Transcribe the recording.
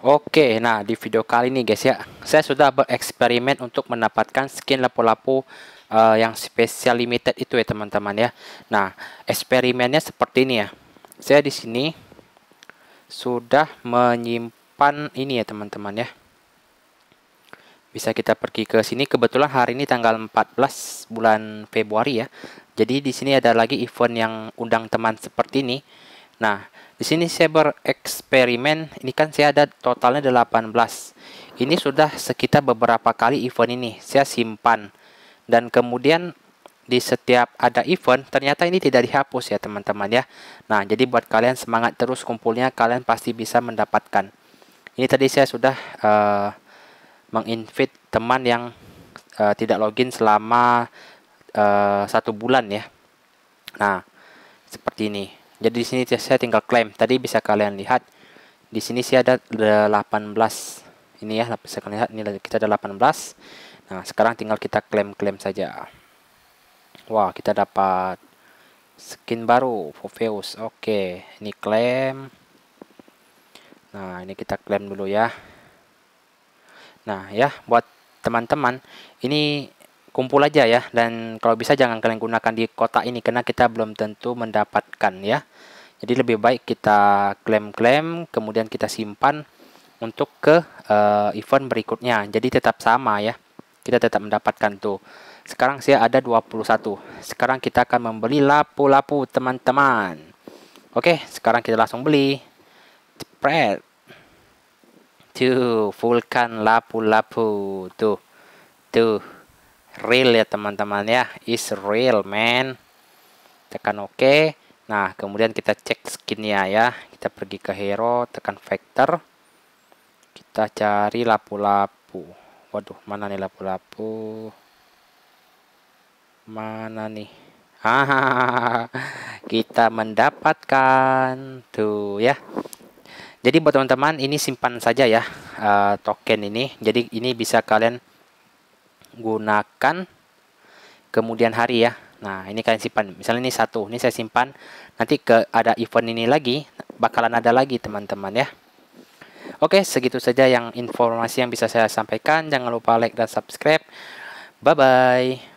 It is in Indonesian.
Oke, nah di video kali ini guys ya, saya sudah bereksperimen untuk mendapatkan skin lapu-lapu uh, yang spesial limited itu ya teman-teman ya. Nah, eksperimennya seperti ini ya. Saya di sini sudah menyimpan ini ya teman-teman ya. Bisa kita pergi ke sini. Kebetulan hari ini tanggal 14 bulan Februari ya. Jadi di sini ada lagi event yang undang teman seperti ini Nah, di sini saya bereksperimen, ini kan saya ada totalnya 18. Ini sudah sekitar beberapa kali event ini, saya simpan. Dan kemudian di setiap ada event, ternyata ini tidak dihapus ya teman-teman ya. Nah, jadi buat kalian semangat terus kumpulnya, kalian pasti bisa mendapatkan. Ini tadi saya sudah uh, menginvite teman yang uh, tidak login selama uh, satu bulan ya. Nah, seperti ini. Jadi di sini saya tinggal klaim. Tadi bisa kalian lihat di sini sih ada 18. Ini ya, bisa kalian lihat ini kita ada 18. Nah, sekarang tinggal kita klaim-klaim saja. Wah, kita dapat skin baru, Fofeus. Oke, ini klaim. Nah, ini kita klaim dulu ya. Nah, ya buat teman-teman, ini kumpul aja ya dan kalau bisa jangan kalian gunakan di kota ini karena kita belum tentu mendapatkan ya jadi lebih baik kita klaim-klaim kemudian kita simpan untuk ke uh, event berikutnya jadi tetap sama ya kita tetap mendapatkan tuh sekarang saya ada 21 sekarang kita akan membeli lapu-lapu teman-teman oke sekarang kita langsung beli spread tuh vulkan lapu-lapu tuh tuh real ya teman-teman ya is real man tekan Oke nah kemudian kita cek skinnya ya kita pergi ke hero tekan vector kita cari lapu-lapu waduh mana nih lapu-lapu mana nih ah kita mendapatkan tuh ya jadi buat teman-teman ini simpan saja ya uh, token ini jadi ini bisa kalian gunakan kemudian hari ya. Nah, ini kalian simpan. Misalnya ini satu, ini saya simpan. Nanti ke ada event ini lagi, bakalan ada lagi teman-teman ya. Oke, segitu saja yang informasi yang bisa saya sampaikan. Jangan lupa like dan subscribe. Bye-bye.